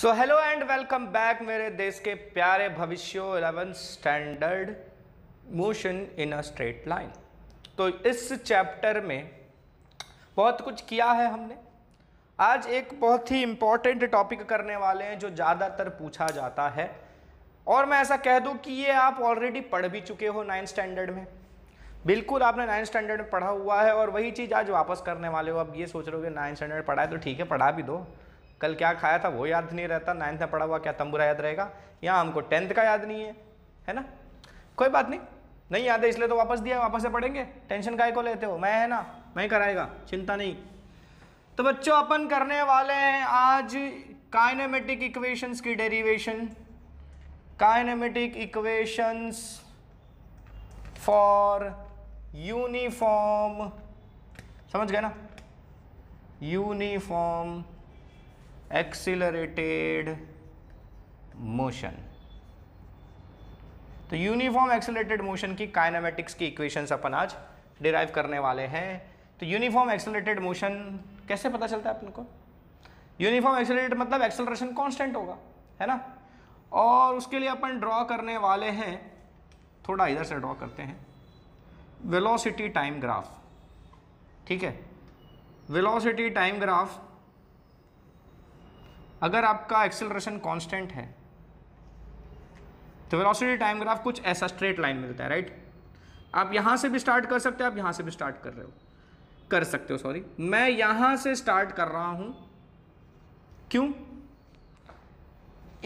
so hello and welcome back मेरे देश के प्यारे भविष्य eleven standard motion in a straight line तो इस चैप्टर में बहुत कुछ किया है हमने आज एक बहुत ही इम्पॉर्टेंट टॉपिक करने वाले हैं जो ज़्यादातर पूछा जाता है और मैं ऐसा कह दूं कि ये आप ऑलरेडी पढ़ भी चुके हो नाइन्थ स्टैंडर्ड में बिल्कुल आपने नाइन्थ स्टैंडर्ड में पढ़ा हुआ है और वही चीज़ आज वापस करने वाले हो अब ये सोच रहे हो कि नाइन्थ स्टैंडर्ड पढ़ा है तो ठीक है पढ़ा भी दो कल क्या खाया था वो याद नहीं रहता नाइन्थ में पढ़ा हुआ क्या तंबूरा याद रहेगा यहाँ हमको टेंथ का याद नहीं है है ना कोई बात नहीं नहीं याद है इसलिए तो वापस दिया वापस से पढ़ेंगे टेंशन काय को लेते हो मैं है ना मैं कराएगा चिंता नहीं तो बच्चों अपन करने वाले हैं आज काइनेमेटिक इक्वेशंस की derivation kinematic equations for uniform समझ गए ना यूनिफॉर्म एक्सिलरेटेड मोशन तो यूनिफॉर्म एक्सीटेड मोशन की काइनामेटिक्स की इक्वेशंस अपन आज डिराइव करने वाले हैं तो यूनिफॉर्म एक्सेलरेटेड मोशन कैसे पता चलता है अपन को यूनिफॉर्म एक्सीटेड मतलब एक्सेलरेशन कांस्टेंट होगा है ना और उसके लिए अपन ड्रॉ करने वाले हैं थोड़ा इधर से ड्रॉ करते हैं वेलोसिटी टाइम ग्राफ ठीक है वेलोसिटी टाइम ग्राफ अगर आपका एक्सेलरेशन कांस्टेंट है तो वेलोसिटी टाइम ग्राफ कुछ ऐसा स्ट्रेट लाइन मिलता है राइट आप यहां से भी स्टार्ट कर सकते हो आप यहां से भी स्टार्ट कर रहे हो कर सकते हो सॉरी मैं यहां से स्टार्ट कर रहा हूं क्यों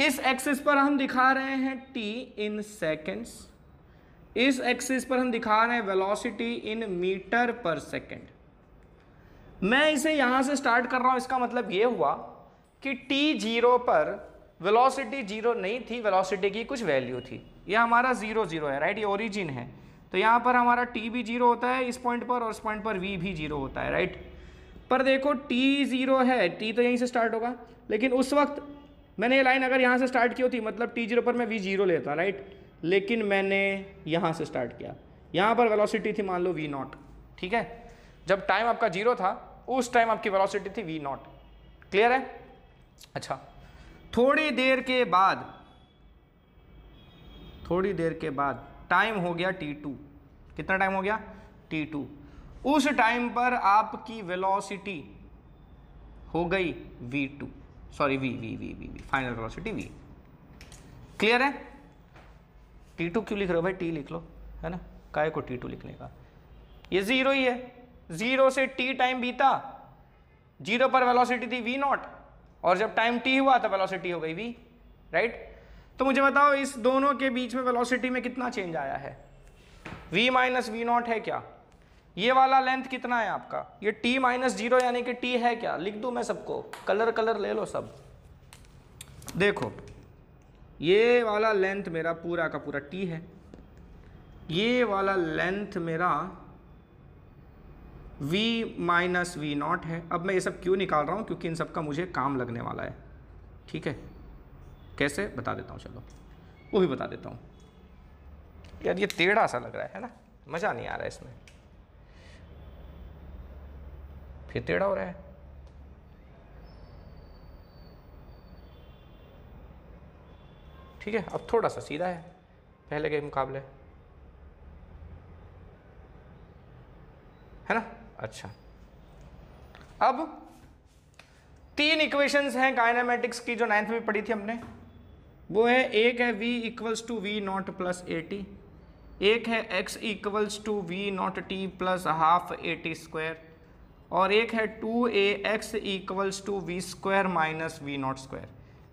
इस एक्सिस पर हम दिखा रहे हैं टी इन सेकेंड्स इस एक्सिस पर हम दिखा रहे हैं velocity in metre per second मैं इसे यहां से स्टार्ट कर रहा हूं इसका मतलब यह हुआ कि t जीरो पर वेलोसिटी जीरो नहीं थी वेलोसिटी की कुछ वैल्यू थी ये हमारा जीरो जीरो है राइट ये ओरिजिन है तो यहाँ पर हमारा t भी जीरो होता है इस पॉइंट पर और इस पॉइंट पर v भी जीरो होता है राइट पर देखो t जीरो है t तो यहीं से स्टार्ट होगा लेकिन उस वक्त मैंने ये लाइन अगर यहाँ से स्टार्ट की होती मतलब टी जीरो पर मैं वी जीरो लेता राइट लेकिन मैंने यहाँ से स्टार्ट किया यहाँ पर वेलोसिटी थी मान लो वी नॉट ठीक है जब टाइम आपका जीरो था उस टाइम आपकी वेलोसिटी थी वी नॉट क्लियर है अच्छा थोड़ी देर के बाद थोड़ी देर के बाद टाइम हो गया टी टू कितना टाइम हो गया टी टू उस टाइम पर आपकी वेलोसिटी हो गई V two sorry V V V V V final velocity V clear है टी टू क्यों लिख रहे हो भाई टी लिख लो है ना काय को टी टू लिखने का ये ज़ीरो ही है ज़ीरो से टी टाइम बीता जीरो पर वेलोसिटी थी वी नॉट और जब टाइम टी हुआ तो वेलोसिटी हो गई वी राइट तो मुझे बताओ इस दोनों के बीच में वेलोसिटी में कितना चेंज आया है वी माइनस वी नॉट है क्या ये वाला लेंथ कितना है आपका ये टी माइनस जीरो यानी कि टी है क्या लिख दू मैं सबको कलर कलर ले लो सब देखो ये वाला लेंथ मेरा पूरा का पूरा टी है ये वाला लेंथ मेरा v माइनस वी नॉट है अब मैं ये सब क्यों निकाल रहा हूँ क्योंकि इन सब का मुझे काम लगने वाला है ठीक है कैसे बता देता हूँ चलो वो भी बता देता हूँ यार ये टेढ़ा सा लग रहा है ना मज़ा नहीं आ रहा है इसमें फिर टेढ़ा हो रहा है ठीक है अब थोड़ा सा सीधा है पहले के मुकाबले है ना अच्छा अब तीन इक्वेशंस हैं काइनामेटिक्स की जो नाइन्थ में पढ़ी थी हमने वो है एक है v equals to we naught plus A T एक है x equals to we naught T plus half A T square और एक है two A X equals to we square minus we naught square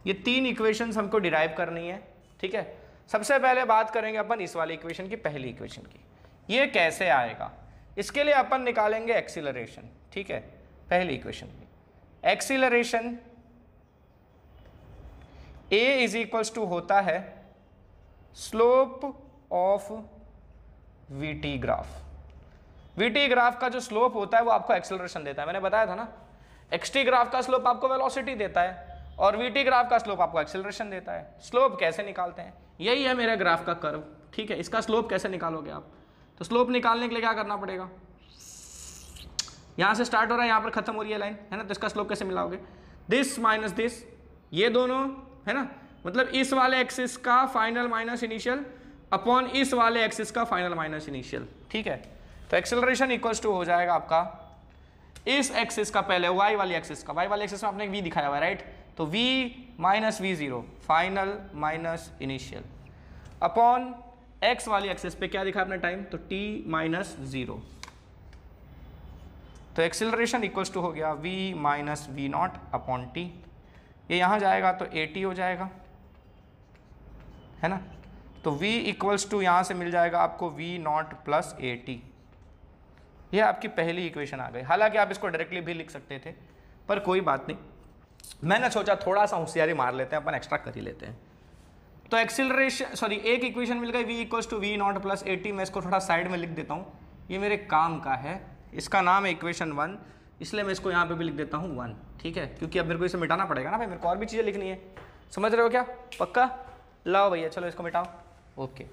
ये तीन इक्वेशंस हमको derive करनी है ठीक है सबसे पहले बात करेंगे अपन इस वाली इक्वेशन की पहली इक्वेशन की ये कैसे आएगा इसके लिए अपन निकालेंगे एक्सीलरेशन ठीक है पहली equation acceleration A is equals to होता है slope of T graph VT graph का जो स्लोप होता है वो आपको एक्सीलरेशन देता है मैंने बताया था ना एक्सटी ग्राफ का स्लोप आपको वेलोसिटी देता है और वीटी ग्राफ का स्लोप आपको एक्सीलरेशन देता है स्लोप कैसे निकालते हैं यही है मेरे ग्राफ का कर्व ठीक है इसका स्लोप कैसे निकालोगे आप तो स्लोप निकालने के लिए क्या करना पड़ेगा यहाँ से स्टार्ट हो रहा है यहाँ पर खत्म हो रही है लाइन है ना तो इसका स्लोप कैसे मिलाओगे दिस माइनस दिस ये दोनों है ना मतलब इस वाले एक्सिस का फाइनल माइनस इनिशियल अपॉन इस वाले एक्सिस का फाइनल माइनस इनिशियल ठीक है तो एक्सेलरेशन इक्वल्स टू हो जाएगा आपका इस एक्सिस का पहले वाई वाली एक्सिस का वाई वाले एक्सिस में आपने वी दिखाया हुआ है राइट तो V minus V zero final minus initial upon X वाली एक्सेस पे क्या दिखा आपने टाइम तो टी माइनस ज़ीरो तो एक्सिलरेशन इक्वल्स टू हो गया V minus we naught upon T ये यहां जाएगा तो ए टी हो जाएगा है ना तो v इक्वल्स टू यहां से मिल जाएगा आपको v naught plus A T ये आपकी पहली इक्वेशन आ गई हालांकि आप इसको डायरेक्टली भी लिख सकते थे पर कोई बात नहीं मैंने सोचा थोड़ा सा होशियारी मार लेते हैं अपन एक्स्ट्रा कर ही लेते हैं तो एक्सिलरेशन सॉरी एक इक्वेशन मिल गई V equals to we naught plus AT मैं इसको थोड़ा साइड में लिख देता हूँ ये मेरे काम का है इसका नाम है इक्वेशन वन इसलिए मैं इसको यहाँ पे भी लिख देता हूँ वन ठीक है क्योंकि अब मेरे को इसे मिटाना पड़ेगा ना भाई मेरे को और भी चीज़ें लिखनी है समझ रहे हो क्या पक्का लाओ भैया चलो इसको मिटाओ ओके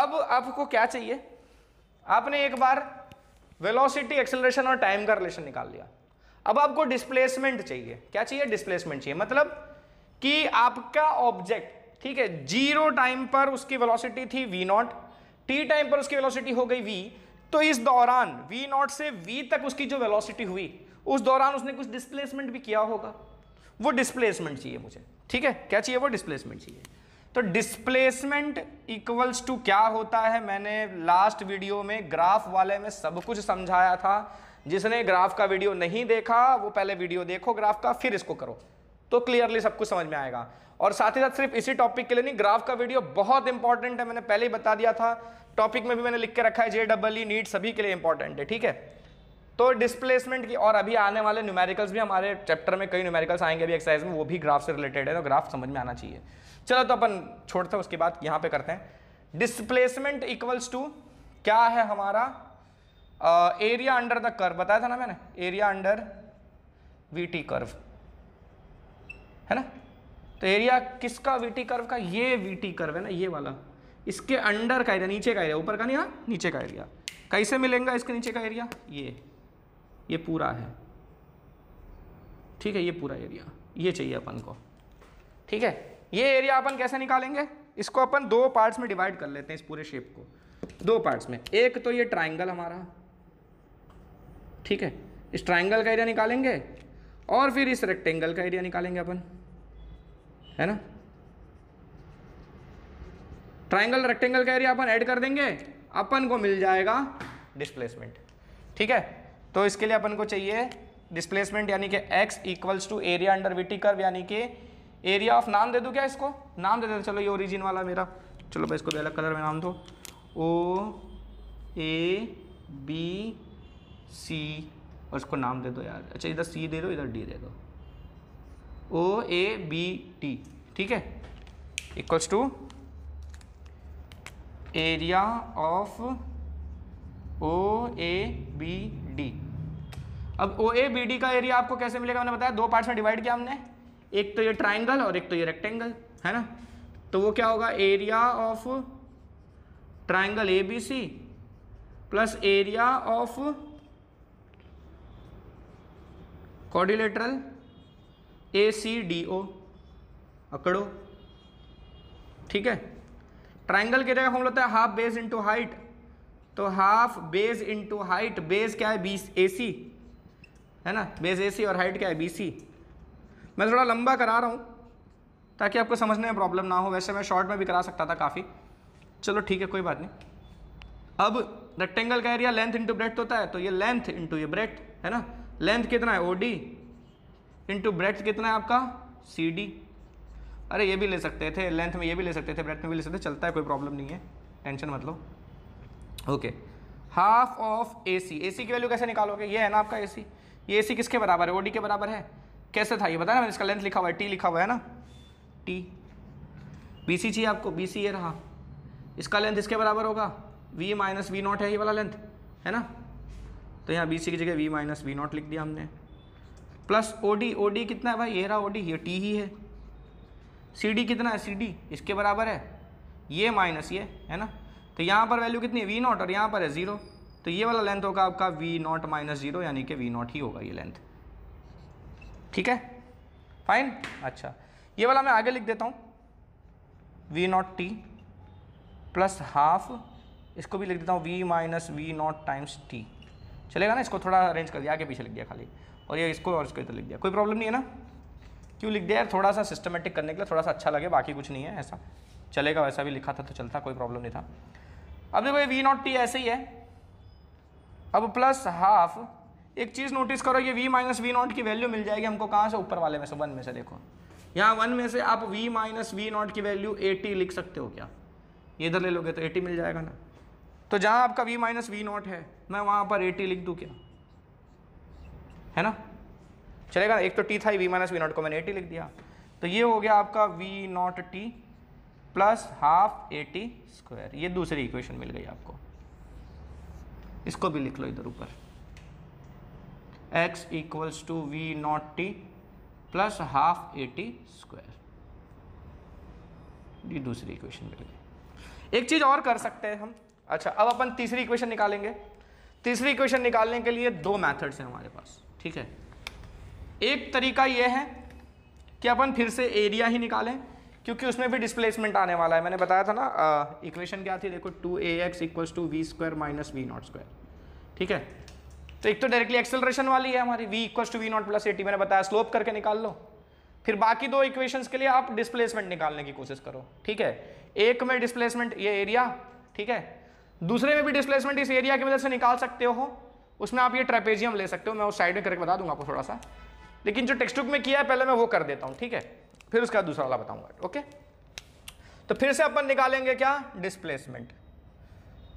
अब आपको क्या चाहिए आपने एक बार वेलोसिटी एक्सेलरेशन और टाइम का रिलेशन निकाल लिया अब आपको डिस्प्लेसमेंट चाहिए क्या चाहिए डिस्प्लेसमेंट चाहिए मतलब कि आपका ऑब्जेक्ट ठीक है जीरो टाइम पर उसकी वेलोसिटी थी वी नॉट टी टाइम पर उसकी वेलोसिटी हो गई वी तो इस दौरान वी नॉट से वी तक उसकी जो वेलोसिटी हुई उस दौरान उसने कुछ डिस्प्लेसमेंट भी किया होगा वो डिस्प्लेसमेंट चाहिए मुझे ठीक है क्या चाहिए वो डिस्प्लेसमेंट चाहिए तो डिस्प्लेसमेंट इक्वल्स टू क्या होता है मैंने लास्ट वीडियो में ग्राफ वाले में सब कुछ समझाया था जिसने ग्राफ का वीडियो नहीं देखा वो पहले वीडियो देखो ग्राफ का फिर इसको करो तो क्लियरली सब कुछ समझ में आएगा और साथ ही साथ सिर्फ इसी टॉपिक के लिए नहीं ग्राफ का वीडियो बहुत इंपॉर्टेंट है मैंने पहले ही बता दिया था टॉपिक में भी मैंने लिख के रखा है जे डबल ई नीट सभी के लिए इंपॉर्टेंट है ठीक है तो डिस्प्लेसमेंट की और अभी आने वाले न्यूमेरिकल्स भी हमारे चैप्टर में कई न्यूमेरिकल्स आएंगे अभी एक्सरसाइज में वो भी ग्राफ से रिलेटेड है तो ग्राफ समझ में आना चाहिए चलो तो अपन छोड़ते हैं उसके बाद यहाँ पे करते हैं डिस्प्लेसमेंट इक्वल्स टू क्या है हमारा एरिया अंडर द कर्व बताया था ना मैंने area under V T curve है ना तो एरिया किसका वीटी कर्व का ये वीटी कर्व है ना ये वाला इसके अंडर का एरिया नीचे का एरिया ऊपर का नहीं हाँ नीचे का एरिया कैसे मिलेंगे इसके नीचे का एरिया ये ये पूरा है ठीक है ये पूरा एरिया ये चाहिए अपन को ठीक है ये एरिया अपन कैसे निकालेंगे इसको अपन दो पार्ट्स में डिवाइड कर लेते हैं इस पूरे शेप को दो पार्ट्स में एक तो ये ट्राइंगल हमारा ठीक है इस ट्राइंगल का एरिया निकालेंगे और फिर इस रेक्टेंगल का एरिया निकालेंगे अपन है ना ट्राइंगल रेक्टेंगल का एरिया अपन ऐड कर देंगे अपन को मिल जाएगा डिस्प्लेसमेंट ठीक है तो इसके लिए अपन को चाहिए डिस्प्लेसमेंट यानी कि x equals to area under VT curve यानी कि एरिया ऑफ नाम दे दो क्या इसको नाम दे दो चलो ये ओरिजिन वाला मेरा चलो भाई इसको भी अलग कलर में नाम दो ओ ए बी सी और इसको नाम दे दो यार अच्छा इधर सी दे दो इधर डी दे दो ओ ए बी टी ठीक है equals to area of O A B D अब ओ ए बी डी का एरिया आपको कैसे मिलेगा मैंने बताया दो पार्ट्स में डिवाइड किया हमने एक तो ये ट्राइंगल और एक तो ये रेक्टेंगल है ना तो वो क्या होगा area of triangle A B C plus area of quadrilateral A C D O अकड़ो ठीक है ट्राइंगल की जगह फॉर्म होता है हाफ बेस इंटू हाइट तो half base into height base क्या है बी ए सी है ना बेस ए सी और हाइट क्या है बी सी मैं थोड़ा लंबा करा रहा हूँ ताकि आपको समझने में प्रॉब्लम ना हो वैसे मैं शॉर्ट में भी करा सकता था काफ़ी चलो ठीक है कोई बात नहीं अब रेक्टेंगल का एरिया लेंथ इंटू ब्रेथ होता है तो ये लेंथ इंटू ये ब्रेथ है ना लेंथ कितना है ओ डी इंटू ब्रेथ कितना है आपका सी डी अरे ये भी ले सकते थे लेंथ में ये भी ले सकते थे ब्रेथ में भी ले सकते चलता है कोई प्रॉब्लम नहीं है टेंशन मत लो okay half of A C A C की वैल्यू कैसे निकालोगे ये है ना आपका ए सी ये ए सी किसके बराबर है ओ डी के बराबर है कैसे था ये बताया ना मैंने इसका लेंथ लिखा हुआ है टी लिखा हुआ है ना टी बी सी चाहिए आपको बी सी ये रहा इसका लेंथ इसके बराबर होगा वी माइनस वी नॉट है ये वाला लेंथ है ना तो यहाँ बी सी की जगह वी माइनस वी नॉट लिख दिया हमने plus O D O D कितना है भाई ये रहा ओ डी ये टी ही है सी डी कितना है सी डी इसके बराबर है ये माइनस ये है ना तो यहाँ पर वैल्यू कितनी है वी नॉट और यहाँ पर है ज़ीरो तो ये वाला लेंथ होगा आपका वी नॉट माइनस ज़ीरो यानी कि वी नॉट ही होगा ये लेंथ ठीक है फाइन अच्छा ये वाला मैं आगे लिख देता हूँ V naught T plus half इसको भी लिख देता हूँ V minus we naught times T चलेगा ना इसको थोड़ा अरेंज कर दिया आगे पीछे लिख दिया खाली और ये इसको और इसको इधर लिख दिया कोई प्रॉब्लम नहीं है ना क्यों लिख दिया यार थोड़ा सा सिस्टमेटिक करने के लिए थोड़ा सा अच्छा लगे बाकी कुछ नहीं है ऐसा चलेगा वैसा भी लिखा था तो चलता कोई प्रॉब्लम नहीं था अब देखो ये वी नॉट टी ऐसे ही है अब प्लस हाफ एक चीज़ नोटिस करो ये वी माइनस वी नॉट की वैल्यू मिल जाएगी हमको कहाँ से ऊपर वाले में से वन में से देखो यहाँ वन में से आप वी माइनस वी नॉट की वैल्यू एटी लिख सकते हो क्या ये इधर ले लोगे तो एटी मिल जाएगा ना तो जहां आपका वी माइनस वी नॉट है मैं वहां पर ए टी लिख दू क्या है ना चलेगा एक तो टी था वी माइनस वी नॉट को मैंने ए टी लिख दिया तो ये हो गया आपका V naught T plus half A T square ये दूसरी इक्वेशन मिल गई आपको इसको भी लिख लो इधर ऊपर x equals to we naught T plus half A T square ये दूसरी इक्वेशन मिल गई एक चीज़ और कर सकते हैं हम अच्छा अब अपन तीसरी इक्वेशन निकालेंगे तीसरी इक्वेशन निकालने के लिए दो मैथड्स हैं हमारे पास ठीक है एक तरीका यह है कि अपन फिर से एरिया ही निकालें क्योंकि उसमें भी डिस्प्लेसमेंट आने वाला है मैंने बताया था ना इक्वेशन क्या थी देखो two A X equal to we square minus we naught square ठीक है तो एक तो डायरेक्टली एक्सेलरेशन वाली है हमारी V equal to we naught plus AT मैंने बताया स्लोप करके निकाल लो फिर बाकी दो इक्वेशन के लिए आप डिस्प्लेसमेंट निकालने की कोशिश करो ठीक है एक में डिस्प्लेसमेंट ये एरिया ठीक है दूसरे में भी डिस्प्लेसमेंट इस एरिया की मदद से निकाल सकते हो उसमें आप ये ट्रेपेजियम ले सकते हो मैं उस साइड में करके बता दूंगा आपको थोड़ा सा लेकिन जो टेक्स्ट बुक में किया है पहले मैं वो कर देता हूँ ठीक है फिर उसका दूसरा वाला बताऊंगा ओके तो फिर से अपन निकालेंगे क्या डिस्प्लेसमेंट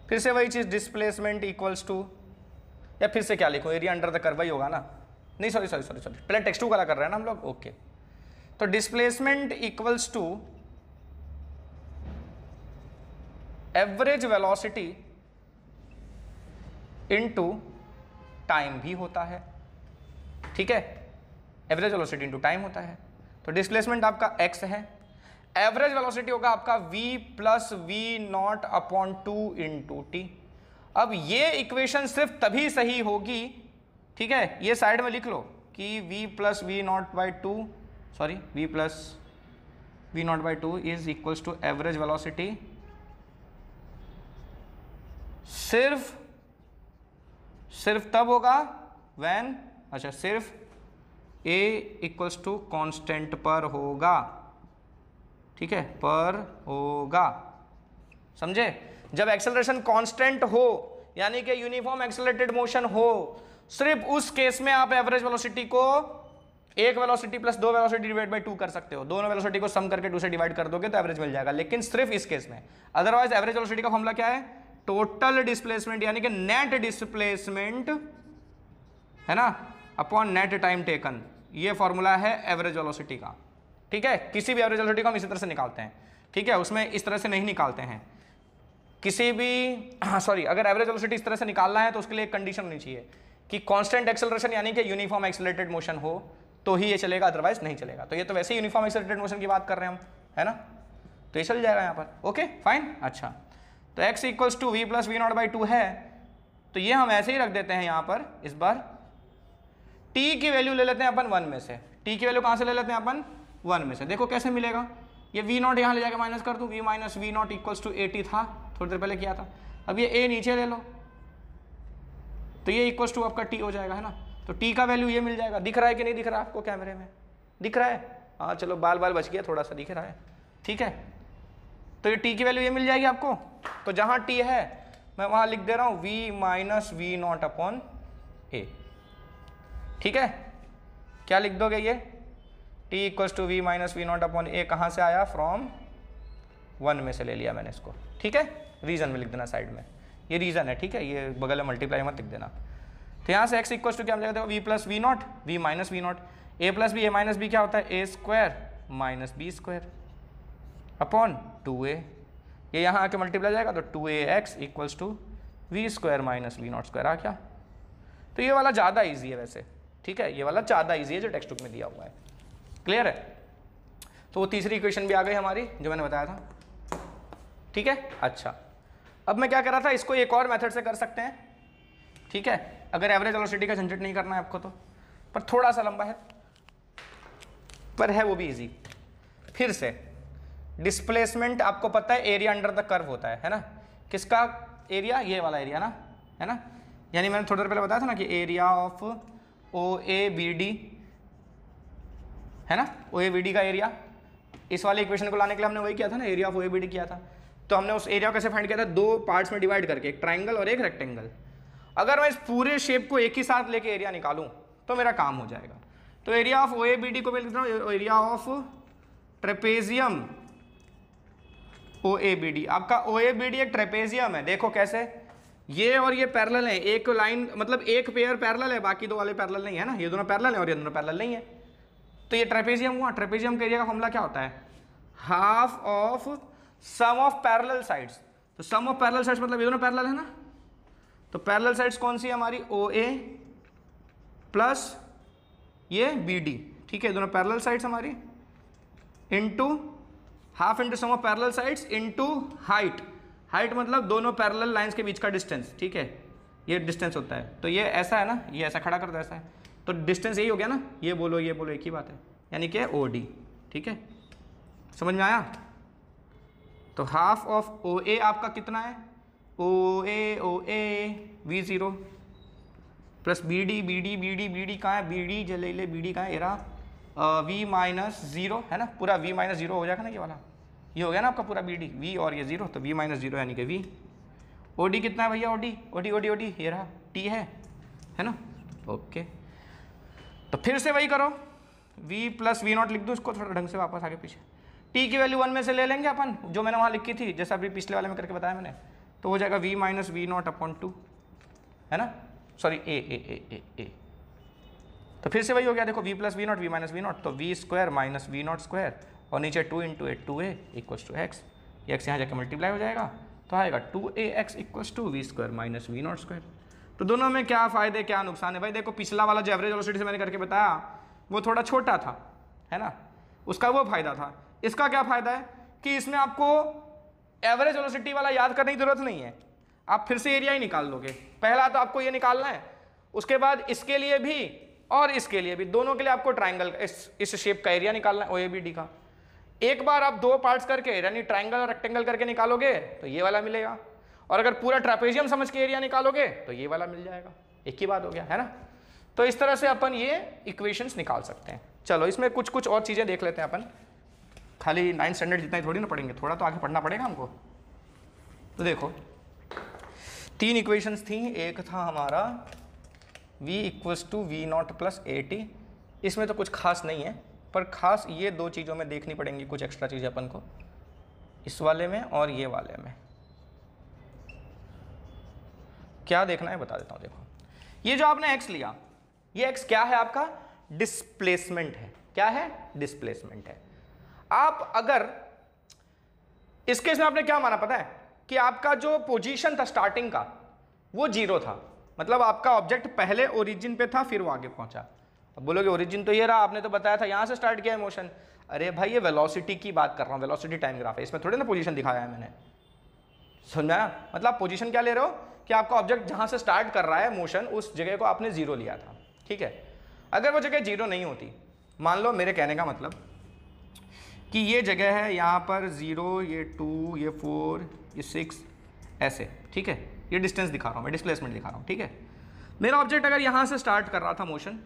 फिर से वही चीज़ डिस्प्लेसमेंट इक्वल्स टू या फिर से क्या लिखो एरिया अंडर द कर्व ही होगा ना नहीं सॉरी सॉरी सॉरी सॉरी पहले टेक्स्ट बुक वाला कर रहे हैं ना हम लोग ओके तो displacement equals to average velocity into time भी होता है ठीक है एवरेज वेलोसिटी इनटू टाइम होता है तो डिस्प्लेसमेंट आपका एक्स है एवरेज वेलोसिटी होगा आपका V plus V naught upon two into T अब ये इक्वेशन सिर्फ तभी सही होगी ठीक है ये साइड में लिख लो कि v plus V naught by two sorry v plus V naught by two is equals to average velocity सिर्फ सिर्फ तब होगा वैन अच्छा सिर्फ ए इक्वल्स टू कॉन्स्टेंट पर होगा ठीक है पर होगा समझे जब एक्सेलरेशन कांस्टेंट हो यानी कि यूनिफॉर्म एक्सेलरेटेड मोशन हो सिर्फ उस केस में आप एवरेज वेलोसिटी को एक वेलोसिटी प्लस दो वेलोसिटी डिवाइड बाई टू कर सकते हो दोनों वेलोसिटी को सम करके टू से डिवाइड कर दोगे तो एवरेज मिल जाएगा लेकिन सिर्फ इस केस में अदरवाइज एवरेज वेलोसिटी का फॉर्मला क्या है टोटल डिस्प्लेसमेंट यानी कि नेट डिस्प्लेसमेंट है ना अपॉन नेट टाइम टेकन ये फॉर्मूला है एवरेज वेलोसिटी का ठीक है किसी भी एवरेज वेलोसिटी को हम इसी तरह से निकालते हैं ठीक है उसमें इस तरह से नहीं निकालते हैं किसी भी सॉरी हाँ, अगर एवरेज वेलोसिटी इस तरह से निकालना है तो उसके लिए एक कंडीशन होनी चाहिए कि कांस्टेंट एक्सेलरेशन यानी कि यूनिफॉर्म एक्सेलरेटेड मोशन हो तो ही ये चलेगा अदरवाइज नहीं चलेगा तो ये तो वैसे ही यूनिफॉर्म एक्सेलरेटेड मोशन की बात कर रहे हैं हम है ना तो ये चल जाएगा यहाँ पर ओके फाइन अच्छा तो x equals to V plus V naught by two है तो ये हम ऐसे ही रख देते हैं यहाँ पर इस बार t की वैल्यू ले लेते हैं अपन वन में से t की वैल्यू कहाँ से ले लेते हैं अपन वन में से देखो कैसे मिलेगा ये v नॉट यहाँ ले जाकर माइनस कर दूँ v minus we naught equals to T था थोड़ी देर पहले किया था अब ये a नीचे ले लो तो ये इक्वल्स टू आपका t हो जाएगा है ना तो t का वैल्यू ये मिल जाएगा दिख रहा है कि नहीं दिख रहा आपको कैमरे में दिख रहा है हाँ चलो बाल बाल बच गया थोड़ा सा दिख रहा है ठीक है तो ये टी की वैल्यू ये मिल जाएगी आपको तो जहां टी है मैं वहां लिख दे रहा हूँ V minus we naught upon A ठीक है क्या लिख दोगे ये T equals to V minus we naught upon A कहां से आया फ्रॉम वन में से ले लिया मैंने इसको ठीक है रीजन में लिख देना साइड में ये रीजन है ठीक है ये बगल में मल्टीप्लाई मत लिख देना तो यहां से एक्स इक्व टू क्या देखो V plus V naught V minus we naught A plus B A minus B क्या होता है A square minus B square upon two A ये यहाँ आके मल्टीप्लाई जाएगा तो two A X equals to we square minus we naught square आ गया तो ये वाला ज़्यादा ईजी है वैसे ठीक है ये वाला ज़्यादा ईजी है जो टेक्स्ट बुक में दिया हुआ है क्लियर है तो वो तीसरी इक्वेशन भी आ गई हमारी जो मैंने बताया था ठीक है अच्छा अब मैं क्या कर रहा था इसको एक और मेथड से कर सकते हैं ठीक है अगर एवरेज वेलोसिटी का झंझट नहीं करना है आपको तो पर थोड़ा सा लंबा है पर है वो भी इजी फिर से डिस्प्लेसमेंट आपको पता है एरिया अंडर द कर्व होता है है ना किसका एरिया ये वाला एरिया ना है ना यानी मैंने थोड़ी देर पहले बताया था ना कि area of O A B D है ना ओ ए बी डी का एरिया इस वाले इक्वेशन को लाने के लिए हमने वही किया था ना area of O A B D किया था तो हमने उस एरिया कैसे फाइंड किया था दो पार्ट्स में डिवाइड करके एक ट्राइंगल और एक रेक्टेंगल अगर मैं इस पूरे शेप को एक ही साथ लेके एरिया निकालूं तो मेरा काम हो जाएगा तो area of O A B D को मैं लिख रहा हूँ area of trapezium O A B D आपका ओ ए बी डी एक ट्रेपेजियम है देखो कैसे ये और ये पैरेलल है एक लाइन मतलब एक पेयर पैरेलल है बाकी दो वाले पैरेलल नहीं है ना ये दोनों पैरेलल है और ये दोनों पैरेलल नहीं है तो ये ट्रेपेजियम हुआ ट्रेपेजियम के एरिया का फॉर्मूला क्या होता है half of sum of parallel sides तो सम ऑफ पैरेलल साइड्स मतलब ये दोनों पैरेलल है ना तो पैरेलल साइड्स कौन सी है हमारी ओ ए प्लस ये बी डी ठीक है दोनों पैरेलल साइड्स हमारी into half into sum of parallel sides into height height मतलब दोनों पैरल लाइन्स के बीच का डिस्टेंस ठीक है ये डिस्टेंस होता है तो ये ऐसा है ना ये ऐसा खड़ा करता है ऐसा है तो डिस्टेंस यही हो गया ना ये बोलो ये बोलो एक ही बात है यानी कि ओ डी ठीक है समझ में आया तो हाफ ऑफ ओ ए आपका कितना है O A O A V zero plus B D B D B D B D कहाँ है बी डी जले बी डी कहाँ है एरा वी माइनस ज़ीरो है ना पूरा वी माइनस ज़ीरो हो जाएगा ना ये वाला ये हो गया ना आपका पूरा बी डी वी और ये जीरो तो वी माइनस जीरो यानी कि वी ओ डी कितना है भैया O D O D O D O D ये रहा टी है है ना ओके तो फिर से वही करो वी प्लस वी नॉट लिख दो इसको थोड़ा ढंग से वापस आगे पीछे टी की वैल्यू वन में से ले लेंगे अपन जो मैंने वहाँ लिखी थी जैसा अभी पिछले वाले में करके बताया मैंने तो हो जाएगा V minus we naught upon two है ना सॉरी ए ए ए ए ए तो फिर से वही हो गया देखो V plus V naught V minus we naught तो V square minus we naught square और नीचे two into at two A two X X यहाँ जाकर मल्टीप्लाई हो जाएगा तो आएगा two A X equals to we square minus we naught square तो दोनों में क्या फ़ायदे क्या नुकसान है भाई देखो पिछला वाला जो एवरेज वेलोसिटी से मैंने करके बताया वो थोड़ा छोटा था है ना उसका वो फ़ायदा था इसका क्या फ़ायदा है कि इसमें आपको एवरेज वेलोसिटी वाला याद करने की ज़रूरत नहीं है आप फिर से एरिया ही निकाल लोगे पहला तो आपको ये निकालना है उसके बाद इसके लिए भी और इसके लिए भी दोनों के लिए आपको ट्राइंगल इस इस शेप का एरिया निकालना है ओ ए बी डी का एक बार आप दो पार्ट्स करके यानी ट्राइंगल और रेक्टेंगल करके निकालोगे तो ये वाला मिलेगा और अगर पूरा ट्रापेजियम समझ के एरिया निकालोगे तो ये वाला मिल जाएगा एक ही बात हो गया है ना तो इस तरह से अपन ये इक्वेशंस निकाल सकते हैं चलो इसमें कुछ कुछ और चीज़ें देख लेते हैं अपन खाली नाइन्थ स्टैंडर्ड जितना ही थोड़ी ना पढ़ेंगे थोड़ा तो आगे पढ़ना पड़ेगा हमको तो देखो तीन इक्वेशंस थी एक था हमारा v equals to we naught plus A T इसमें तो कुछ खास नहीं है पर ख़ास ये दो चीज़ों में देखनी पड़ेंगी कुछ एक्स्ट्रा चीज़ें अपन को इस वाले में और ये वाले में क्या देखना है बता देता हूँ देखो ये जो आपने एक्स लिया ये एक्स क्या है आपका डिस्प्लेसमेंट है क्या है डिस्प्लेसमेंट है आप अगर इस केस में आपने क्या माना पता है कि आपका जो पोजीशन था स्टार्टिंग का वो जीरो था मतलब आपका ऑब्जेक्ट पहले ओरिजिन पे था फिर वो आगे पहुंचा अब बोलोगे ओरिजिन तो ये रहा आपने तो बताया था यहाँ से स्टार्ट किया है मोशन अरे भाई ये वेलोसिटी की बात कर रहा हूँ वेलोसिटी टाइम ग्राफ है इसमें थोड़ी ना पोजीशन दिखाया है मैंने समझाया मतलब आप पोजीशन क्या ले रहे हो कि आपका ऑब्जेक्ट जहाँ से स्टार्ट कर रहा है मोशन उस जगह को आपने जीरो लिया था ठीक है अगर वो जगह जीरो नहीं होती मान लो मेरे कहने का मतलब कि ये जगह है यहाँ पर ज़ीरो ये टू ये फोर ये सिक्स ऐसे ठीक है ये डिस्टेंस दिखा रहा हूँ मैं डिस्प्लेसमेंट दिखा रहा हूँ ठीक है मेरा ऑब्जेक्ट अगर यहाँ से स्टार्ट कर रहा था मोशन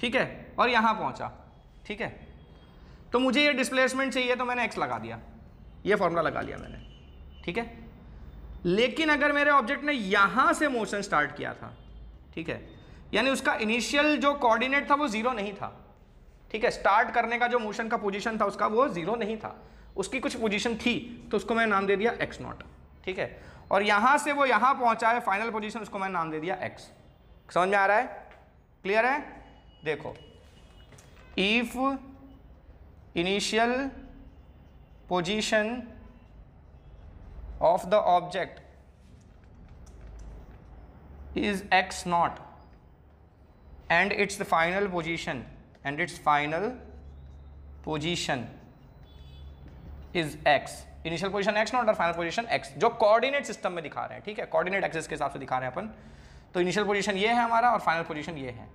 ठीक है और यहाँ पहुँचा ठीक है तो मुझे ये डिस्प्लेसमेंट चाहिए तो मैंने एक्स लगा दिया ये फॉर्मूला लगा लिया मैंने ठीक है लेकिन अगर मेरे ऑब्जेक्ट ने यहाँ से मोशन स्टार्ट किया था ठीक है यानी उसका इनिशियल जो कोऑर्डिनेट था वो ज़ीरो नहीं था ठीक है स्टार्ट करने का जो मोशन का पोजीशन था उसका वो ज़ीरो नहीं था उसकी कुछ पोजीशन थी तो उसको मैंने नाम दे दिया एक्स नॉट ठीक है और यहाँ से वो यहाँ पहुँचा है फाइनल पोजिशन उसको मैंने नाम दे दिया एक्स समझ में आ रहा है क्लियर है देखो if initial position of the object is X naught and it's the final position and its final position is X initial position X naught और फाइनल पोजीशन एक्स जो कोऑर्डिनेट सिस्टम में दिखा रहे हैं ठीक है कोऑर्डिनेट एक्सिस के हिसाब से दिखा रहे हैं अपन तो इनिशियल पोजीशन ये है हमारा और फाइनल पोजीशन ये है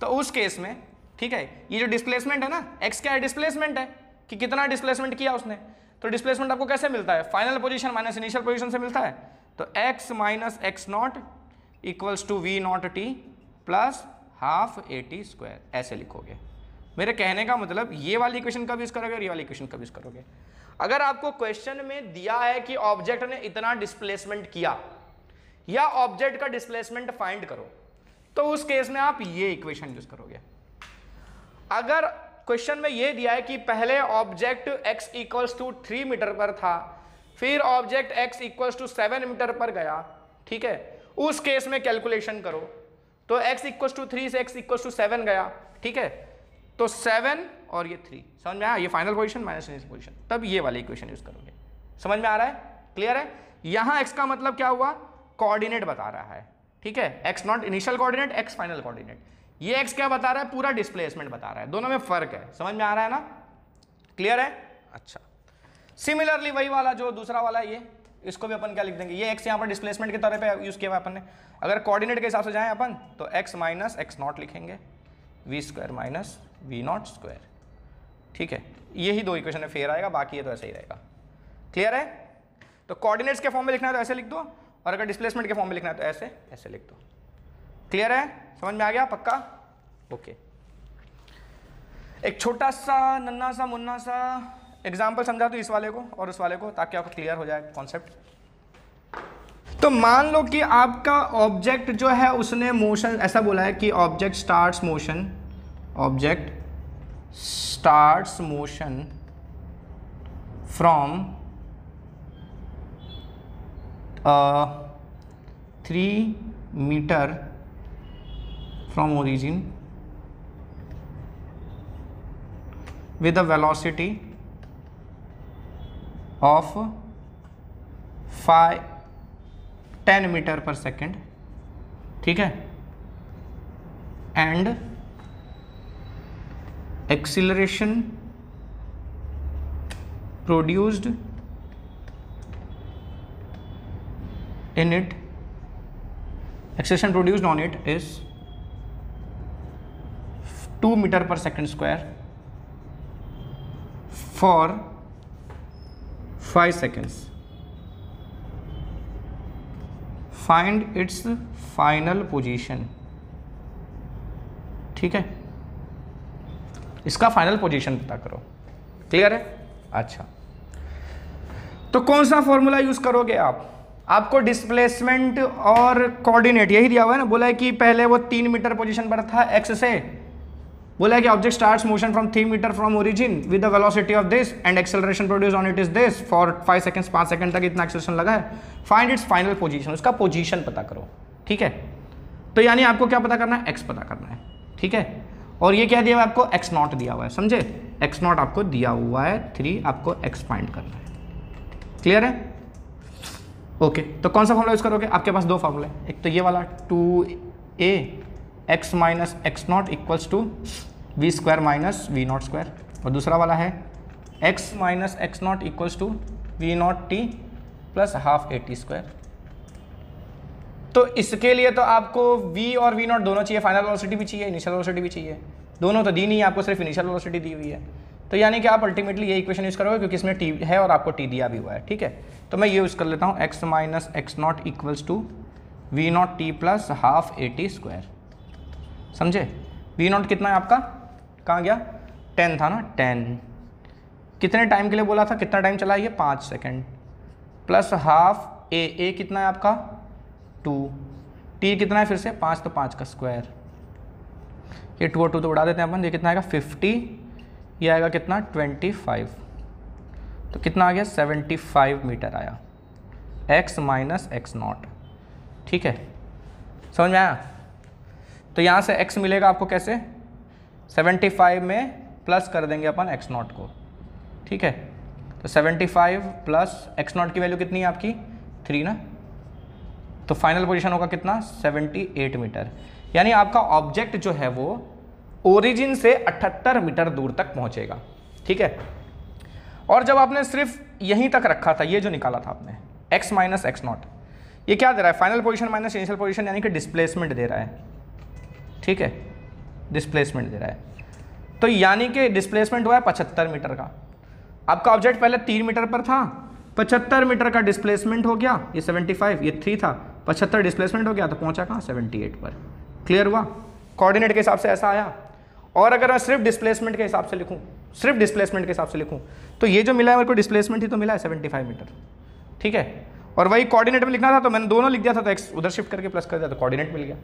तो उस केस में ठीक है ये जो डिस्प्लेसमेंट है ना एक्स क्या है डिस्प्लेसमेंट है कि कितना डिस्प्लेसमेंट किया उसने तो डिस्प्लेसमेंट आपको कैसे मिलता है final position minus initial position से मिलता है तो x minus x naught equals to we naught T plus half A T square ऐसे लिखोगे मेरे कहने का मतलब ये वाली इक्वेशन कब यूज़ करोगे और ये वाली इक्वेशन कब यूज़ करोगे अगर आपको क्वेश्चन में दिया है कि ऑब्जेक्ट ने इतना डिस्प्लेसमेंट किया या ऑब्जेक्ट का डिस्प्लेसमेंट फाइंड करो तो उस केस में आप ये इक्वेशन यूज करोगे अगर क्वेश्चन में ये दिया है कि पहले object x equals to three metre पर था फिर object x equals to seven metre पर गया ठीक है उस केस में कैलकुलेशन करो तो x इक्वल्स टू थ्री से x इक्वल्स टू सेवन गया ठीक है तो सेवन और ये थ्री समझ में आया ये फाइनल पोजिशन माइनस पोजिशन तब ये वाली इक्वेशन यूज करोगे समझ में आ रहा है क्लियर है यहां एक्स का मतलब क्या हुआ कोऑर्डिनेट बता रहा है ठीक है X naught initial coordinate X final coordinate ये एक्स क्या बता रहा है पूरा डिस्प्लेसमेंट बता रहा है दोनों में फर्क है समझ में आ रहा है ना क्लियर है अच्छा सिमिलरली वही वाला जो दूसरा वाला ये इसको भी अपन क्या लिख देंगे ये एक्स यहाँ पर डिस्प्लेसमेंट के तौर पे यूज़ किया हुआ अपन ने अगर कोऑर्डिनेट के हिसाब से जाएं अपन तो एक्स माइनस एक्स नॉट लिखेंगे v square minus we naught square ठीक है यही दो इक्वेशन में फेयर आएगा बाकी ये तो ऐसे ही रहेगा क्लियर है तो कॉर्डिनेट्स के फॉर्म में लिखना है तो ऐसे लिख दो और अगर डिस्प्लेसमेंट के फॉर्म में लिखना है तो ऐसे ऐसे लिख दो क्लियर है समझ में आ गया पक्का ओके एक छोटा सा नन्ना सा मुन्ना सा एग्जाम्पल समझा दो इस वाले को और उस वाले को ताकि आपको क्लियर हो जाए कॉन्सेप्ट तो मान लो कि आपका ऑब्जेक्ट जो है उसने मोशन ऐसा बोला है कि object starts motion object starts motion from three metre from origin with a velocity of five ten metre per second ठीक है and acceleration produced in it excision produced on it is 2 meter per second square for 5 seconds find its final position ठीक है इसका final position पता करो clear है अच्छा तो कौन सा फॉर्मूला यूज करोगे आप आपको डिस्प्लेसमेंट और कोऑर्डिनेट यही दिया हुआ है ना बोला है कि पहले वो तीन मीटर पोजीशन पर था एक्स से बोला है कि object starts motion from three metre from origin with the velocity of this and acceleration produce on it is this for five seconds पाँच सेकंड तक इतना एक्सेलेशन लगा है फाइंड इट्स फाइनल पोजीशन उसका पोजीशन पता करो ठीक है तो यानी आपको क्या पता करना है एक्स पता करना है ठीक है और ये क्या दिया हुआ है आपको एक्स नॉट दिया हुआ है समझे एक्स नॉट आपको दिया हुआ है थ्री आपको एक्स फाइंड करना है क्लियर है ओके तो कौन सा फॉर्मूला यूज़ करोगे आपके पास दो फॉर्मूले है एक तो ये वाला two A x minus x naught equals to we square minus we naught square और दूसरा वाला है x minus x naught equals to we naught T plus half A T square तो इसके लिए तो आपको v और v नॉट दोनों चाहिए फाइनल वेलोसिटी भी चाहिए इनिशियल वेलोसिटी भी चाहिए दोनों तो दी नहीं है आपको सिर्फ इनिशियल वेलोसिटी दी हुई है तो यानी कि आप अल्टीमेटली ये इक्वेशन यूज़ करोगे क्योंकि इसमें t है और आपको t दिया भी हुआ है ठीक है तो मैं ये यूज़ कर लेता हूँ x minus x naught equals to we naught T plus half A T square समझे वी नॉट कितना है आपका कहाँ गया टेन था ना टेन कितने टाइम के लिए बोला था कितना टाइम चला ये पाँच second plus half a a कितना है आपका टू टी कितना है फिर से पाँच तो पाँच का स्क्वायर ये टू और टू तो उड़ा देते हैं अपन ये कितना आएगा फिफ्टी ये आएगा कितना ट्वेंटी फाइव तो कितना आ गया 75 मीटर आया x माइनस एक्स नॉट ठीक है समझ में आया तो यहाँ से x मिलेगा आपको कैसे 75 में प्लस कर देंगे अपन एक्स नॉट को ठीक है तो 75 प्लस एक्स नॉट की वैल्यू कितनी है आपकी थ्री ना तो फाइनल पोजीशन होगा कितना 78 मीटर यानी आपका ऑब्जेक्ट जो है वो ओरिजिन से 78 मीटर दूर तक पहुंचेगा ठीक है और जब आपने सिर्फ यहीं तक रखा था ये जो निकाला था आपने एक्स माइनस एक्स नॉट ये क्या दे रहा है final position minus initial position यानी कि डिस्प्लेसमेंट दे रहा है ठीक है डिस्प्लेसमेंट दे रहा है तो यानी कि डिस्प्लेसमेंट हुआ है पचहत्तर मीटर का आपका ऑब्जेक्ट पहले तीन मीटर पर था पचहत्तर मीटर का डिस्प्लेसमेंट हो गया ये सेवेंटी फाइव ये थ्री था पचहत्तर डिस्प्लेसमेंट हो गया तो पहुंचा कहाँ सेवेंटी एट पर क्लियर हुआ कोऑर्डिनेट के हिसाब से ऐसा आया और अगर मैं सिर्फ डिस्प्लेसमेंट के हिसाब से लिखूँ सिर्फ डिस्प्लेसमेंट के हिसाब से लिखूँ तो ये जो मिला है मेरे को डिस्प्लेसमेंट ही तो मिला है सेवेंटी फाइव मीटर ठीक है और वही कोऑर्डिनेट में लिखना था तो मैंने दोनों लिख दिया था तो एक्स उधर शिफ्ट करके प्लस कर दिया तो कोऑर्डिनेट मिल गया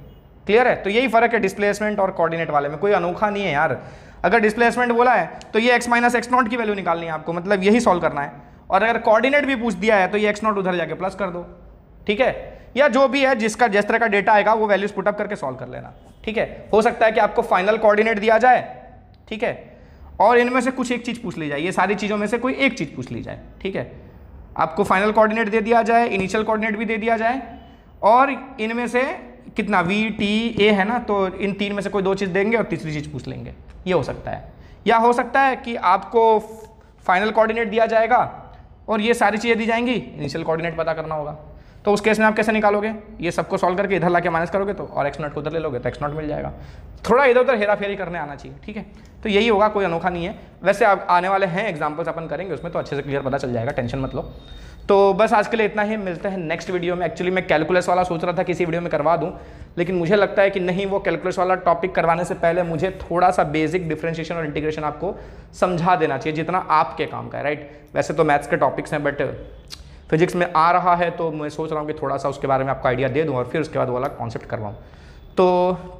क्लियर है तो यही फर्क है डिस्प्लेसमेंट और कोऑर्डिनेट वाले में कोई अनोखा नहीं है यार अगर डिस्प्लेसमेंट बोला है तो ये एक्स माइनस एक्स नॉट की वैल्यू निकालनी है आपको मतलब यही सॉल्व करना है और अगर कॉर्डिनेट भी पूछ दिया है तो ये एक्स नॉट उधर जाके प्लस कर दो ठीक है या जो भी है जिसका जिस तरह का डेटा आएगा वो वैल्यूज पुटअप करके सॉल्व कर लेना ठीक है हो सकता है कि आपको फाइनल कॉर्डिनेट दिया जाए ठीक है और इनमें से कुछ एक चीज़ पूछ ली जाए ये सारी चीज़ों में से कोई एक चीज़ पूछ ली जाए ठीक है आपको फाइनल कोऑर्डिनेट दे दिया जाए इनिशियल कोऑर्डिनेट भी दे दिया जाए और इनमें से कितना वी टी ए है ना तो इन तीन में से कोई दो चीज़ देंगे और तीसरी चीज़ पूछ लेंगे ये हो सकता है या हो सकता है कि आपको फाइनल कोऑर्डिनेट दिया जाएगा और ये सारी चीज़ें दी जाएंगी इनिशियल कोऑर्डिनेट पता करना होगा तो उस केस में आप कैसे निकालोगे ये सबको सॉल्व करके इधर लाके माइनस करोगे तो और एक्स नॉट को उधर ले लोगे तो एक्स नॉट मिल जाएगा थोड़ा इधर उधर हेरा फेरी करने आना चाहिए ठीक है तो यही होगा कोई अनोखा नहीं है वैसे आप आने वाले हैं एग्जाम्पल्स अपन करेंगे उसमें तो अच्छे से क्लियर पता चल जाएगा टेंशन मत लो तो बस आज के लिए इतना ही मिलते हैं नेक्स्ट वीडियो में एक्चुअली मैं कैलकुलस वाला सोच रहा था किसी वीडियो में करवा दूँ लेकिन मुझे लगता है कि नहीं वो कैलकुलस वाला टॉपिक करवाने से पहले मुझे थोड़ा सा बेसिक डिफ्रेंशिएशन और इंटीग्रेशन आपको समझा देना चाहिए जितना आपके काम का है राइट वैसे तो मैथ्स के टॉपिक्स हैं बट फिजिक्स में आ रहा है तो मैं सोच रहा हूँ कि थोड़ा सा उसके बारे में आपको आइडिया दे दूँ और फिर उसके बाद वाला कॉन्सेप्ट करवाऊँ तो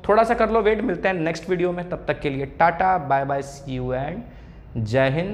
थोड़ा सा कर लो वेट मिलते हैं नेक्स्ट वीडियो में तब तक के लिए tata bye bye see you and जय हिंद